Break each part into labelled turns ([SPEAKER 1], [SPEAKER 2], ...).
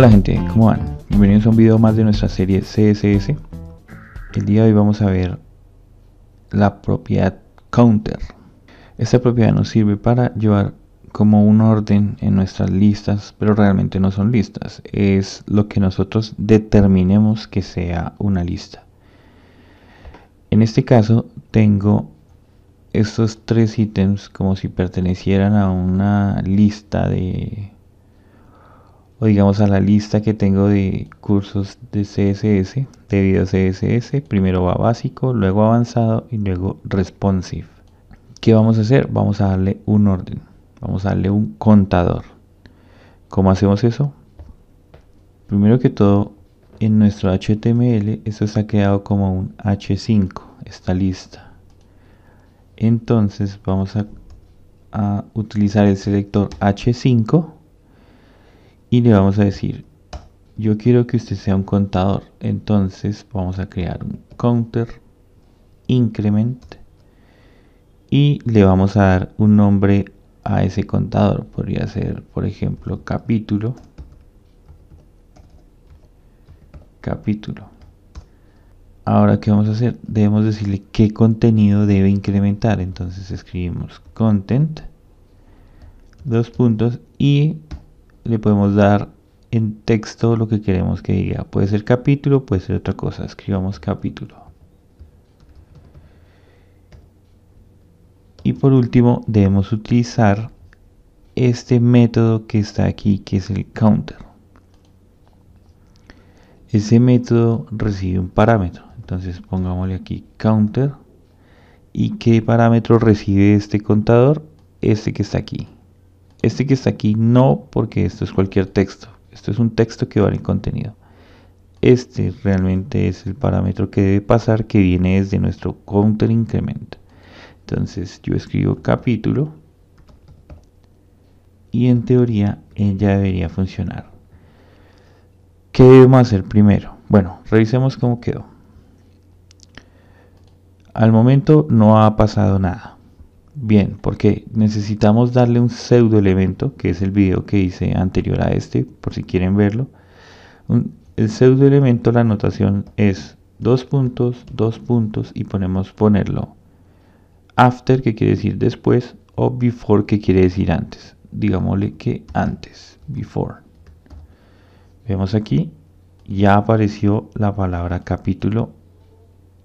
[SPEAKER 1] Hola gente, ¿cómo van? Bienvenidos a un video más de nuestra serie CSS. El día de hoy vamos a ver la propiedad counter. Esta propiedad nos sirve para llevar como un orden en nuestras listas, pero realmente no son listas. Es lo que nosotros determinemos que sea una lista. En este caso tengo estos tres ítems como si pertenecieran a una lista de o digamos a la lista que tengo de cursos de CSS, de video CSS, primero va básico, luego avanzado y luego responsive. ¿Qué vamos a hacer? Vamos a darle un orden, vamos a darle un contador. ¿Cómo hacemos eso? Primero que todo, en nuestro HTML esto está creado como un H5, esta lista. Entonces vamos a utilizar el selector H5 y le vamos a decir yo quiero que usted sea un contador entonces vamos a crear un counter increment y le vamos a dar un nombre a ese contador podría ser por ejemplo capítulo capítulo ahora qué vamos a hacer debemos decirle qué contenido debe incrementar entonces escribimos content dos puntos y le podemos dar en texto lo que queremos que diga. Puede ser capítulo, puede ser otra cosa. Escribamos capítulo. Y por último, debemos utilizar este método que está aquí, que es el counter. Ese método recibe un parámetro. Entonces pongámosle aquí counter. ¿Y qué parámetro recibe este contador? Este que está aquí. Este que está aquí no, porque esto es cualquier texto. Esto es un texto que vale contenido. Este realmente es el parámetro que debe pasar que viene desde nuestro counter increment. Entonces yo escribo capítulo y en teoría eh, ya debería funcionar. ¿Qué debemos hacer primero? Bueno, revisemos cómo quedó. Al momento no ha pasado nada bien, porque necesitamos darle un pseudo elemento, que es el video que hice anterior a este, por si quieren verlo. el pseudo elemento, la anotación es dos puntos, dos puntos y ponemos ponerlo after, que quiere decir después, o before, que quiere decir antes. Digámosle que antes, before. Vemos aquí, ya apareció la palabra capítulo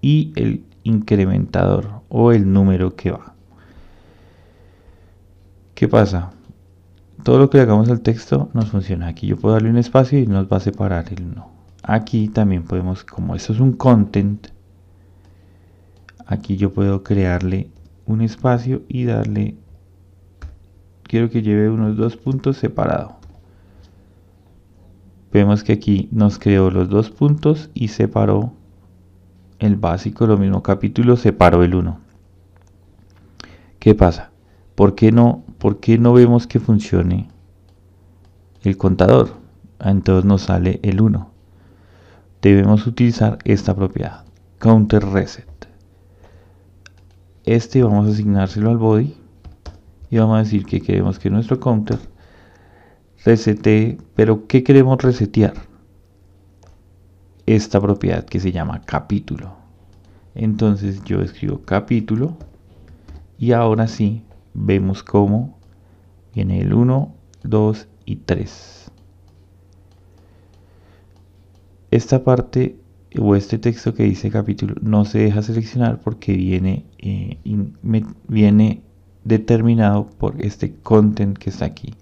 [SPEAKER 1] y el incrementador o el número que va. ¿Qué pasa? Todo lo que le hagamos al texto nos funciona. Aquí yo puedo darle un espacio y nos va a separar el 1. Aquí también podemos, como esto es un content, aquí yo puedo crearle un espacio y darle quiero que lleve unos dos puntos separado vemos que aquí nos creó los dos puntos y separó el básico lo mismo capítulo separó el 1 ¿qué pasa? ¿por qué no ¿por qué no vemos que funcione el contador? Ah, entonces nos sale el 1. Debemos utilizar esta propiedad, counter reset. Este vamos a asignárselo al body y vamos a decir que queremos que nuestro counter resete, pero ¿qué queremos resetear? Esta propiedad que se llama capítulo. Entonces yo escribo capítulo y ahora sí vemos cómo viene el 1, 2 y 3. Esta parte o este texto que dice capítulo no se deja seleccionar porque viene, eh, viene determinado por este content que está aquí.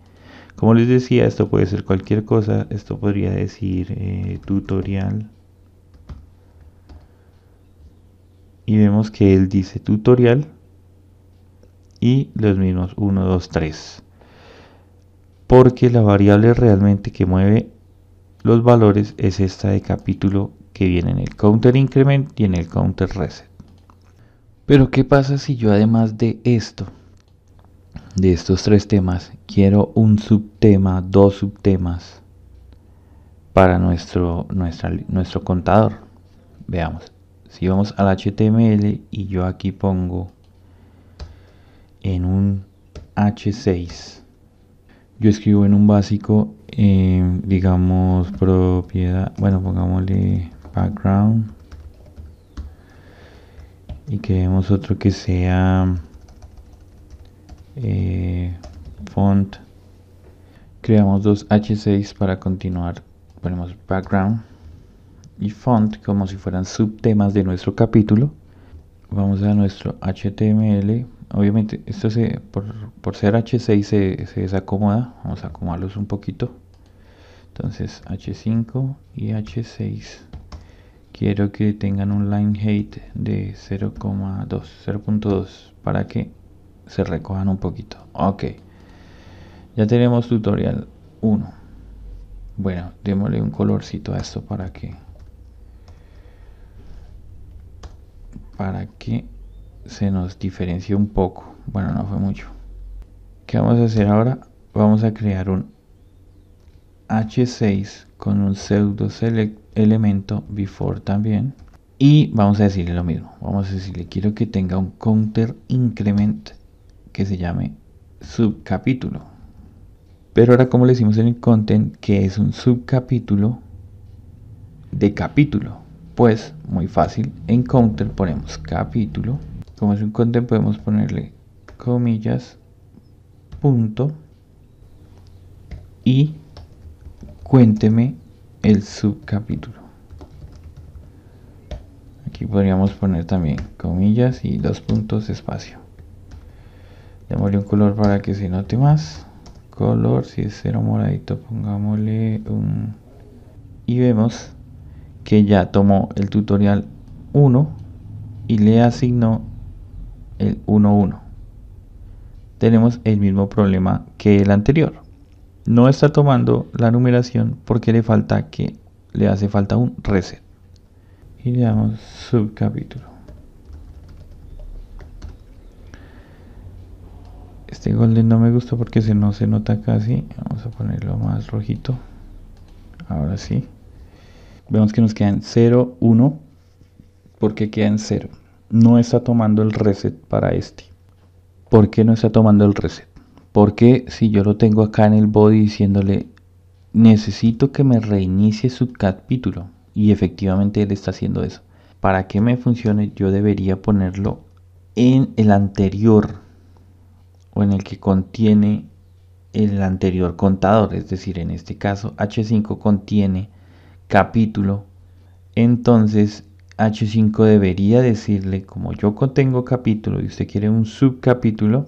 [SPEAKER 1] Como les decía, esto puede ser cualquier cosa. Esto podría decir eh, tutorial. Y vemos que él dice tutorial y los mismos 1, 2, 3. Porque la variable realmente que mueve los valores es esta de capítulo que viene en el counter increment y en el counter reset. Pero ¿qué pasa si yo además de esto, de estos tres temas, quiero un subtema, dos subtemas para nuestro, nuestro contador? Veamos, si vamos al HTML y yo aquí pongo en un H6. Yo escribo en un básico, em, digamos, propiedad, bueno, pongámosle background. Y queremos otro que sea eh, font. Creamos dos H6 para continuar. Ponemos background y font como si fueran subtemas de nuestro capítulo. Vamos a nuestro HTML, obviamente esto se por, por ser h6 se, se, desacomoda vamos a acomodarlos un poquito entonces h5 y h6 quiero que tengan un line height de 0,2 0.2 para que se recojan un poquito ok ya tenemos tutorial 1 bueno démosle un colorcito a esto para que para que se nos diferencia un poco. Bueno, no fue mucho. ¿Qué vamos a hacer ahora? Vamos a crear un H6 con un pseudo select elemento before también. Y vamos a decirle lo mismo. Vamos a decirle quiero que tenga un counter increment que se llame subcapítulo. Pero ahora como le decimos en el content que es un subcapítulo de capítulo. Pues muy fácil, en counter ponemos capítulo como es un content podemos ponerle comillas punto y cuénteme el subcapítulo aquí podríamos poner también comillas y dos puntos espacio démosle un color para que se note más color si es cero moradito pongámosle un y vemos que ya tomó el tutorial 1 y le asignó el 1-1. Tenemos el mismo problema que el anterior. No está tomando la numeración porque le falta que le hace falta un reset. Y le damos subcapítulo. Este golden no me gusta porque se no se nota casi. Vamos a ponerlo más rojito. Ahora sí. Vemos que nos quedan 0, 1 porque quedan 0 no está tomando el reset para este. ¿Por qué no está tomando el reset? Porque si yo lo tengo acá en el body diciéndole necesito que me reinicie su capítulo y efectivamente él está haciendo eso. Para que me funcione yo debería ponerlo en el anterior o en el que contiene el anterior contador, es decir, en este caso H5 contiene capítulo, entonces H5 debería decirle, como yo contengo capítulo y usted quiere un subcapítulo,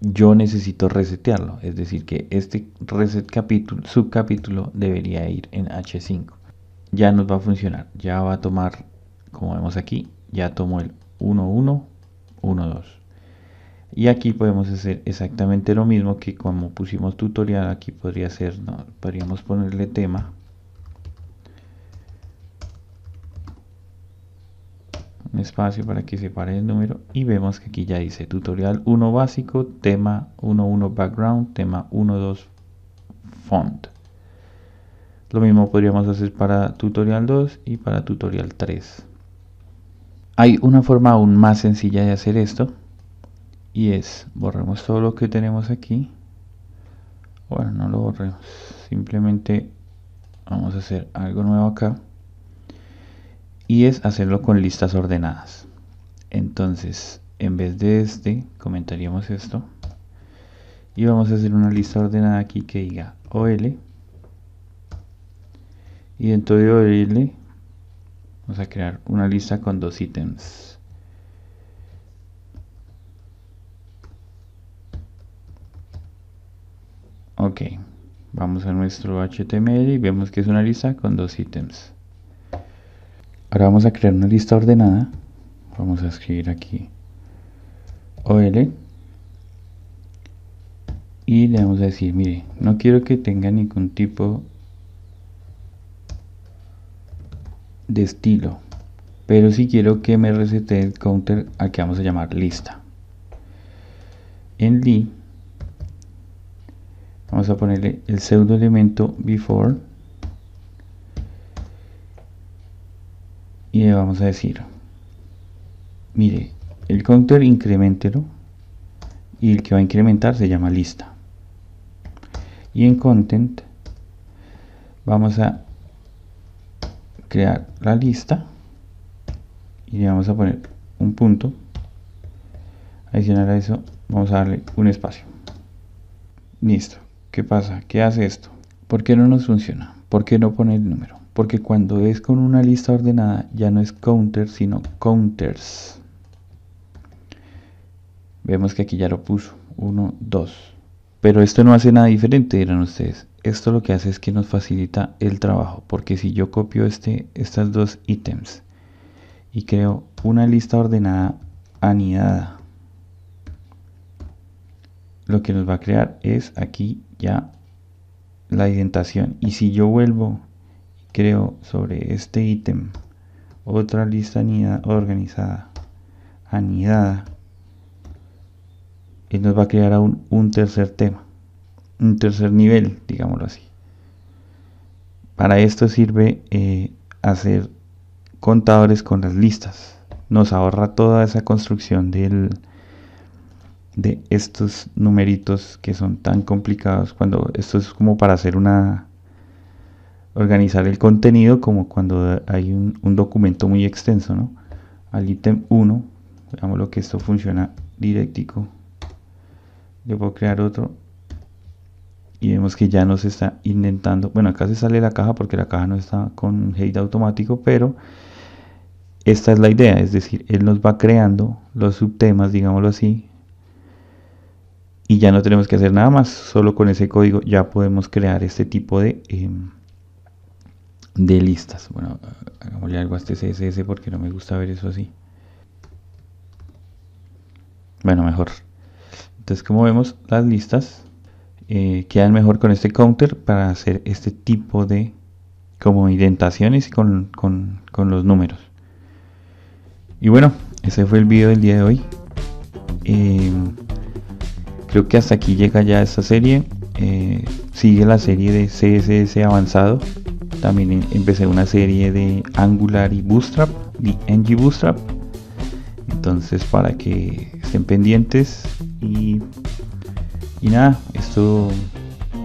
[SPEAKER 1] yo necesito resetearlo. Es decir, que este reset capítulo, subcapítulo debería ir en H5. Ya nos va a funcionar. Ya va a tomar, como vemos aquí, ya tomó el 1.1, 1.2. Y aquí podemos hacer exactamente lo mismo que como pusimos tutorial, aquí podría ser, podríamos ponerle tema un espacio para que se separe el número y vemos que aquí ya dice tutorial 1 básico, tema 1.1 background, tema 1.2 font. Lo mismo podríamos hacer para tutorial 2 y para tutorial 3. Hay una forma aún más sencilla de hacer esto y es borremos todo lo que tenemos aquí. Bueno, no lo borremos, simplemente vamos a hacer algo nuevo acá y es hacerlo con listas ordenadas. Entonces, en vez de este, comentaríamos esto y vamos a hacer una lista ordenada aquí que diga OL y dentro de OL vamos a crear una lista con dos ítems ok vamos a nuestro HTML y vemos que es una lista con dos ítems Ahora vamos a crear una lista ordenada. Vamos a escribir aquí OL. Y le vamos a decir, mire, no quiero que tenga ningún tipo de estilo. Pero si sí quiero que me resete el counter aquí vamos a llamar lista. En li vamos a ponerle el pseudo elemento before y le vamos a decir mire el counter incrementelo y el que va a incrementar se llama lista y en content vamos a crear la lista y le vamos a poner un punto adicional a eso vamos a darle un espacio listo ¿qué pasa? ¿qué hace esto? ¿por qué no nos funciona? ¿por qué no pone el número? porque cuando es con una lista ordenada ya no es counter sino counters vemos que aquí ya lo puso 1 2 pero esto no hace nada diferente dirán ustedes esto lo que hace es que nos facilita el trabajo porque si yo copio este estas dos ítems y creo una lista ordenada anidada lo que nos va a crear es aquí ya la identación y si yo vuelvo creo sobre este ítem otra lista anidada organizada anidada y nos va a crear aún un tercer tema un tercer nivel digámoslo así para esto sirve eh, hacer contadores con las listas nos ahorra toda esa construcción del, de estos numeritos que son tan complicados cuando esto es como para hacer una organizar el contenido como cuando hay un, documento muy extenso, ¿no? Al ítem 1, veamos lo que esto funciona directico. Le puedo crear otro y vemos que ya nos está indentando. Bueno, acá se sale la caja porque la caja no está con hate automático, pero esta es la idea, es decir, él nos va creando los subtemas, digámoslo así, y ya no tenemos que hacer nada más, solo con ese código ya podemos crear este tipo de... Em, de listas. Bueno, hagámosle algo a este CSS porque no me gusta ver eso así. Bueno, mejor. Entonces, como vemos, las listas eh, quedan mejor con este counter para hacer este tipo de como indentaciones con, con, los números. Y bueno, ese fue el video del día de hoy. Em, creo que hasta aquí llega ya esta serie. Eh, sigue la serie de CSS avanzado también em, empecé una serie de Angular y Bootstrap, de NG Bootstrap. Entonces para que estén pendientes y, nada, esto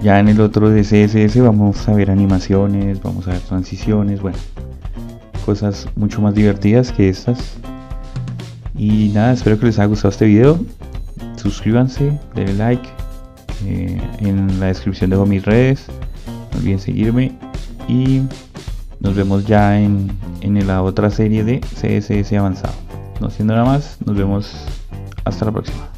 [SPEAKER 1] ya en el otro de CSS vamos a ver animaciones, vamos a ver transiciones, bueno, cosas mucho más divertidas que estas. Y nada, espero que les haya gustado este video. Suscríbanse, denle like. Eh, en la descripción dejo mis redes. No olviden seguirme y nos vemos ya en, en la otra serie de CSS avanzado. No siendo nada más, nos vemos hasta la próxima.